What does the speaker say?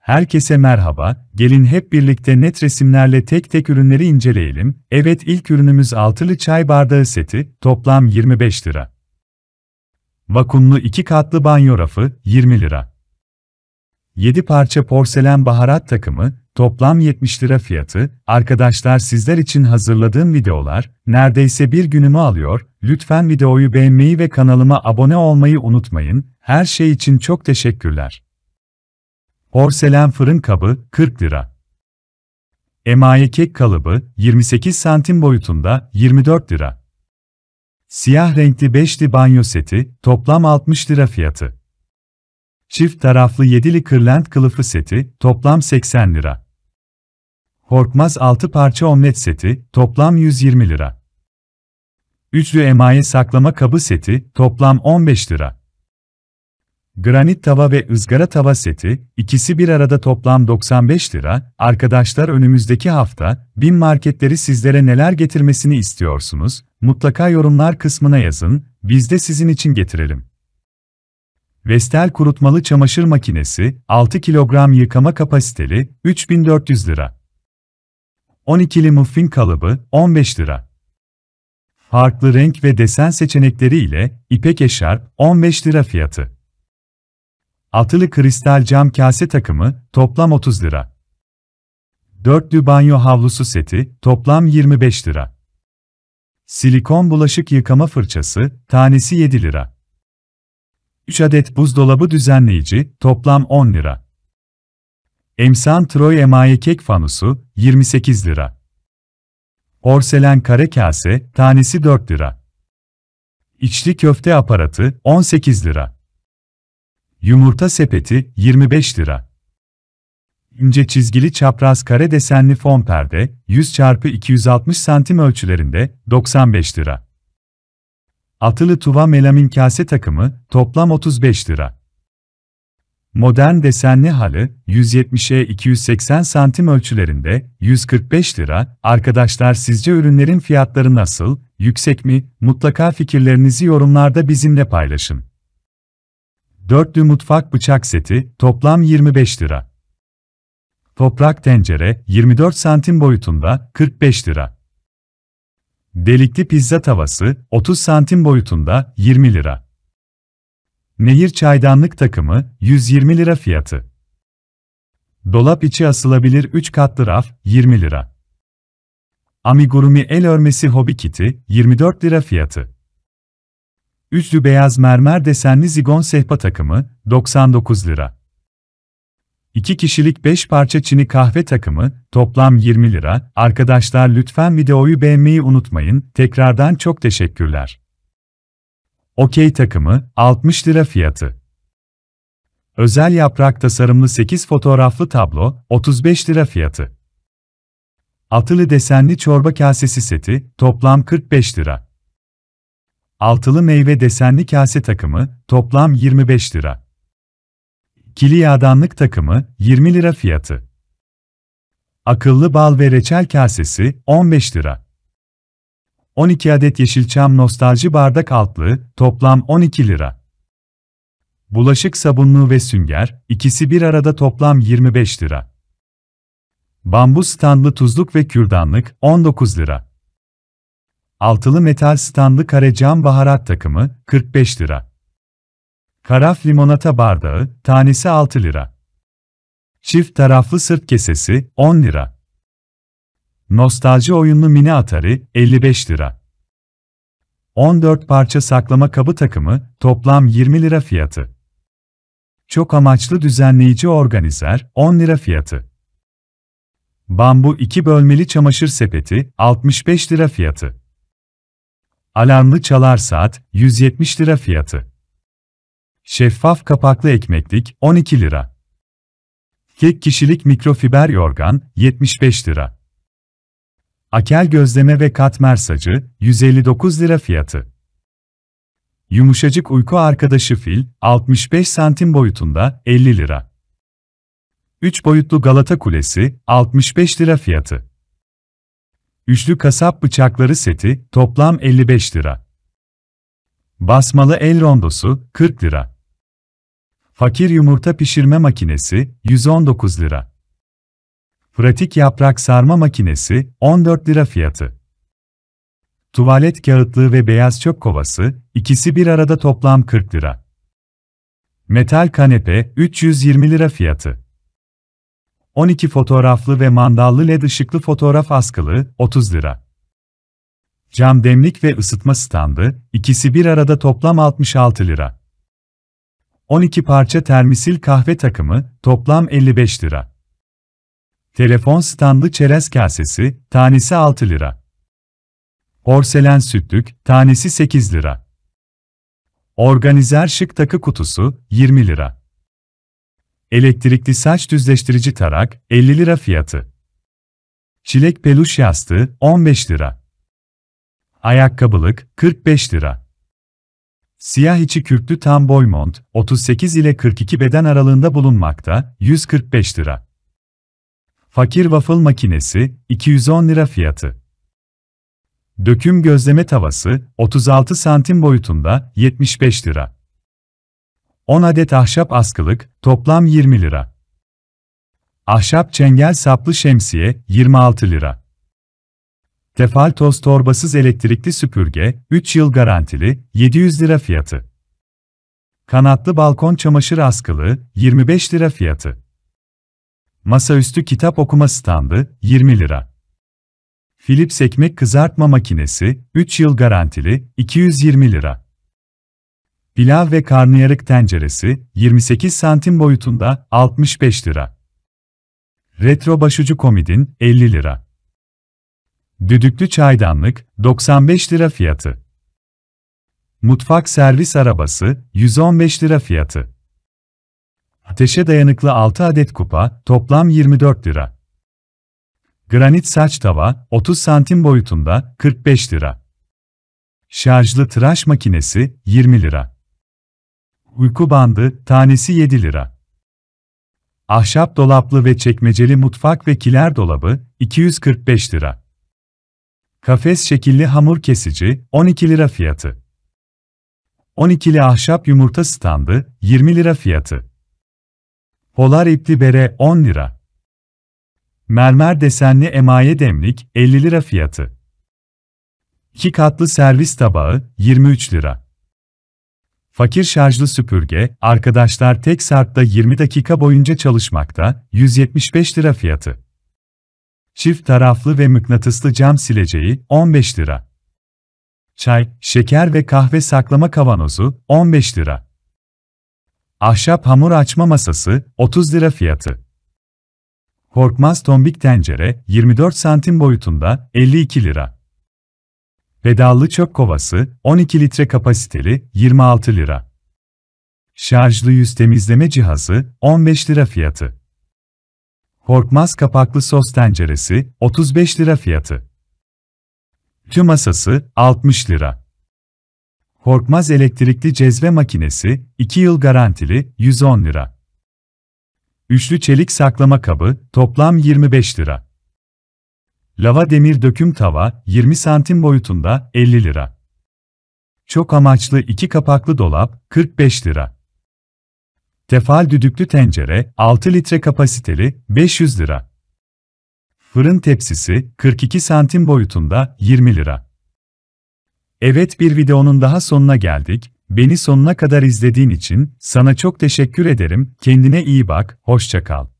Herkese merhaba, gelin hep birlikte net resimlerle tek tek ürünleri inceleyelim. Evet ilk ürünümüz altılı çay bardağı seti, toplam 25 lira. Vakumlu iki katlı banyo rafı, 20 lira. 7 parça porselen baharat takımı, toplam 70 lira fiyatı. Arkadaşlar sizler için hazırladığım videolar, neredeyse bir günümü alıyor. Lütfen videoyu beğenmeyi ve kanalıma abone olmayı unutmayın. Her şey için çok teşekkürler. Porselen fırın kabı 40 lira. Emaye kek kalıbı 28 santim boyutunda 24 lira. Siyah renkli beşli banyo seti toplam 60 lira fiyatı. Çift taraflı yedili kırlent kılıfı seti toplam 80 lira. Korkmaz 6 parça omlet seti toplam 120 lira. Üçlü emaye saklama kabı seti toplam 15 lira. Granit tava ve ızgara tava seti, ikisi bir arada toplam 95 lira. Arkadaşlar önümüzdeki hafta, bin marketleri sizlere neler getirmesini istiyorsunuz? Mutlaka yorumlar kısmına yazın, biz de sizin için getirelim. Vestel kurutmalı çamaşır makinesi, 6 kilogram yıkama kapasiteli, 3400 lira. 12'li muffin kalıbı, 15 lira. Farklı renk ve desen seçenekleri ile, ipek eşarp, 15 lira fiyatı. Altılı kristal cam kase takımı, toplam 30 lira. Dörtlü banyo havlusu seti, toplam 25 lira. Silikon bulaşık yıkama fırçası, tanesi 7 lira. 3 adet buzdolabı düzenleyici, toplam 10 lira. Emsan Troy emaye kek fanusu, 28 lira. Porselen kare kase, tanesi 4 lira. İçli köfte aparatı, 18 lira. Yumurta sepeti 25 lira. İnce çizgili çapraz kare desenli fon perde 100 x 260 santim ölçülerinde 95 lira. Atılı tuva melamin kase takımı toplam 35 lira. Modern desenli halı 170'e 280 santim ölçülerinde 145 lira. Arkadaşlar sizce ürünlerin fiyatları nasıl? Yüksek mi? Mutlaka fikirlerinizi yorumlarda bizimle paylaşın. Dörtlü mutfak bıçak seti, toplam 25 lira. Toprak tencere, 24 santim boyutunda, 45 lira. Delikli pizza tavası, 30 santim boyutunda, 20 lira. Nehir çaydanlık takımı, 120 lira fiyatı. Dolap içi asılabilir 3 katlı raf, 20 lira. Amigurumi el örmesi hobi kiti, 24 lira fiyatı. Üstü beyaz mermer desenli zigon sehpa takımı, 99 lira. 2 kişilik 5 parça çini kahve takımı, toplam 20 lira. Arkadaşlar lütfen videoyu beğenmeyi unutmayın. Tekrardan çok teşekkürler. Okey takımı, 60 lira fiyatı. Özel yaprak tasarımlı 8 fotoğraflı tablo, 35 lira fiyatı. Atılı desenli çorba kasesi seti, toplam 45 lira. Altılı meyve desenli kase takımı toplam 25 lira. Kili yağdanlık takımı 20 lira fiyatı. Akıllı bal ve reçel kasesi 15 lira. 12 adet Yeşilçam nostalji bardak altlığı toplam 12 lira. Bulaşık sabunlu ve sünger ikisi bir arada toplam 25 lira. Bambu standlı tuzluk ve kürdanlık 19 lira. Altılı metal standlı kare cam baharat takımı 45 lira. Karaf limonata bardağı tanesi 6 lira. Çift taraflı sırt kesesi 10 lira. Nostalji oyunlu mini atari 55 lira. 14 parça saklama kabı takımı toplam 20 lira fiyatı. Çok amaçlı düzenleyici organizer 10 lira fiyatı. Bambu 2 bölmeli çamaşır sepeti 65 lira fiyatı. Alarmlı çalar saat 170 lira fiyatı. Şeffaf kapaklı ekmeklik 12 lira. Tek kişilik mikrofiber yorgan 75 lira. Akel gözleme ve katmer sacı 159 lira fiyatı. Yumuşacık uyku arkadaşı fil 65 santim boyutunda 50 lira. 3 boyutlu Galata Kulesi 65 lira fiyatı. Üçlü kasap bıçakları seti, toplam 55 lira. Basmalı el rondosu, 40 lira. Fakir yumurta pişirme makinesi, 119 lira. Pratik yaprak sarma makinesi, 14 lira fiyatı. Tuvalet kağıtlığı ve beyaz çöp kovası, ikisi bir arada toplam 40 lira. Metal kanepe, 320 lira fiyatı. 12 fotoğraflı ve mandallı led ışıklı fotoğraf askılı, 30 lira. Cam demlik ve ısıtma standı, ikisi bir arada toplam 66 lira. 12 parça termisil kahve takımı, toplam 55 lira. Telefon standı çerez kasesi, tanesi 6 lira. Porselen sütlük, tanesi 8 lira. Organizer şık takı kutusu, 20 lira. Elektrikli saç düzleştirici tarak, 50 lira fiyatı. Çilek peluş yastığı, 15 lira. Ayakkabılık, 45 lira. Siyah içi kürklü tam boy mont, 38 ile 42 beden aralığında bulunmakta, 145 lira. Fakir waffle makinesi, 210 lira fiyatı. Döküm gözleme tavası, 36 santim boyutunda, 75 lira. 10 adet ahşap askılık, toplam 20 lira. Ahşap çengel saplı şemsiye, 26 lira. Tefal toz torbasız elektrikli süpürge, 3 yıl garantili, 700 lira fiyatı. Kanatlı balkon çamaşır askılığı, 25 lira fiyatı. Masaüstü kitap okuma standı, 20 lira. Philips ekmek kızartma makinesi, 3 yıl garantili, 220 lira. Pilav ve karnıyarık tenceresi 28 santim boyutunda 65 lira. Retro başucu komidin 50 lira. Düdüklü çaydanlık 95 lira fiyatı. Mutfak servis arabası 115 lira fiyatı. Ateşe dayanıklı 6 adet kupa toplam 24 lira. Granit saç tava 30 santim boyutunda 45 lira. Şarjlı tıraş makinesi 20 lira uyku bandı, tanesi 7 lira. Ahşap dolaplı ve çekmeceli mutfak ve kiler dolabı, 245 lira. Kafes şekilli hamur kesici, 12 lira fiyatı. 12'li ahşap yumurta standı, 20 lira fiyatı. Polar ipli bere, 10 lira. Mermer desenli emaye demlik, 50 lira fiyatı. 2 katlı servis tabağı, 23 lira. Fakir şarjlı süpürge, arkadaşlar tek sarkta 20 dakika boyunca çalışmakta, 175 lira fiyatı. Çift taraflı ve mıknatıslı cam sileceği, 15 lira. Çay, şeker ve kahve saklama kavanozu, 15 lira. Ahşap hamur açma masası, 30 lira fiyatı. Korkmaz tombik tencere, 24 santim boyutunda, 52 lira. Pedallı çöp kovası, 12 litre kapasiteli, 26 lira. Şarjlı yüz temizleme cihazı, 15 lira fiyatı. Korkmaz kapaklı sos tenceresi, 35 lira fiyatı. Tüm masası, 60 lira. Korkmaz elektrikli cezve makinesi, 2 yıl garantili, 110 lira. Üçlü çelik saklama kabı, toplam 25 lira. Lava demir döküm tava 20 santim boyutunda 50 lira. Çok amaçlı iki kapaklı dolap 45 lira. Tefal düdüklü tencere 6 litre kapasiteli 500 lira. Fırın tepsisi 42 santim boyutunda 20 lira. Evet bir videonun daha sonuna geldik. Beni sonuna kadar izlediğin için sana çok teşekkür ederim. Kendine iyi bak, hoşça kal.